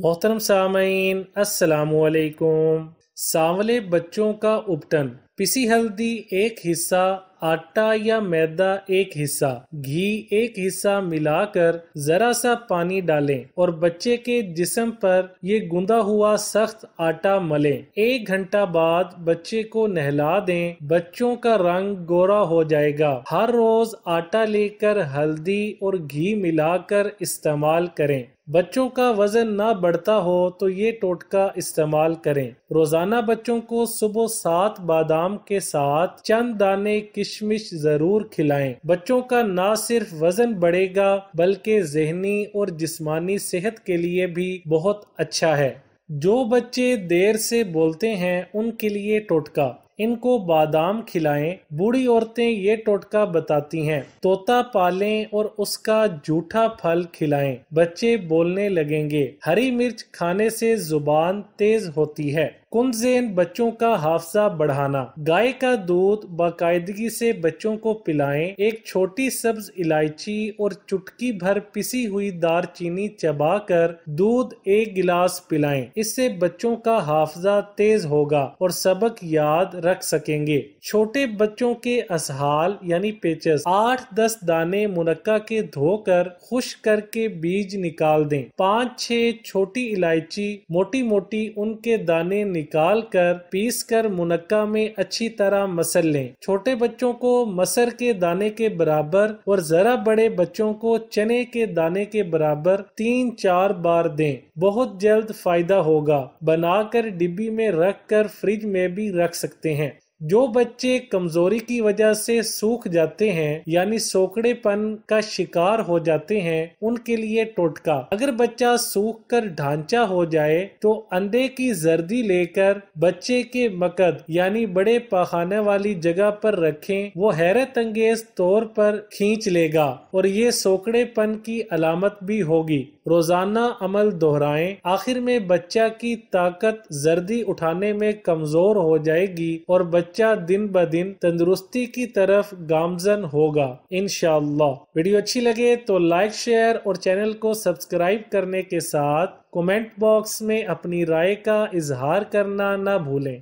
मोहतरम सामीन असलकुम सांवले बच्चों का उपटन पिसी हल्दी एक हिस्सा आटा या मैदा एक हिस्सा घी एक हिस्सा मिलाकर जरा सा पानी डालें और बच्चे के जिस्म पर ये गुंदा हुआ सख्त आटा मलें एक घंटा बाद बच्चे को नहला दें बच्चों का रंग गोरा हो जाएगा हर रोज आटा लेकर हल्दी और घी मिलाकर इस्तेमाल करें बच्चों का वज़न ना बढ़ता हो तो ये टोटका इस्तेमाल करें रोज़ाना बच्चों को सुबह सात बादाम के साथ चंद दाने किशमिश ज़रूर खिलाएं बच्चों का ना सिर्फ वज़न बढ़ेगा बल्कि जहनी और जिस्मानी सेहत के लिए भी बहुत अच्छा है जो बच्चे देर से बोलते हैं उनके लिए टोटका इनको बादाम खिलाएं बूढ़ी औरतें ये टोटका बताती हैं तोता पालें और उसका जूठा फल खिलाएं बच्चे बोलने लगेंगे हरी मिर्च खाने से जुबान तेज होती है कुंजेन बच्चों का हाफसा बढ़ाना गाय का दूध बाकायदगी से बच्चों को पिलाएं एक छोटी सब्ज इलायची और चुटकी भर पिसी हुई दार चीनी चबा कर दूध एक गिलास पिलाएं इससे बच्चों का हाफजा तेज होगा और सबक याद रख सकेंगे छोटे बच्चों के असहाल यानी पेचस आठ दस दाने मुनक्का के धोकर खुश करके बीज निकाल दें पाँच छह छोटी इलायची मोटी मोटी उनके दाने निकाल कर पीस कर मुनक्का में अच्छी तरह मसल लें छोटे बच्चों को मसर के दाने के बराबर और जरा बड़े बच्चों को चने के दाने के बराबर तीन चार बार दें बहुत जल्द फायदा होगा बनाकर डिब्बी में रख कर फ्रिज में भी रख सकते हैं जो बच्चे कमजोरी की वजह से सूख जाते हैं यानी सोकड़ेपन का शिकार हो जाते हैं उनके लिए टोटका अगर बच्चा सूख कर ढांचा हो जाए तो अंडे की जर्दी लेकर बच्चे के मकद यानी बड़े पखाने वाली जगह पर रखें वो हैरत अंगेज तौर पर खींच लेगा और ये सोकड़ेपन की अलामत भी होगी रोजाना अमल दोहराएं आखिर में बच्चा की ताकत जर्दी उठाने में कमजोर हो जाएगी और बच्चा बच्चा दिन ब दिन तंदुरुस्ती की तरफ गामजन होगा इन वीडियो अच्छी लगे तो लाइक शेयर और चैनल को सब्सक्राइब करने के साथ कमेंट बॉक्स में अपनी राय का इजहार करना ना भूलें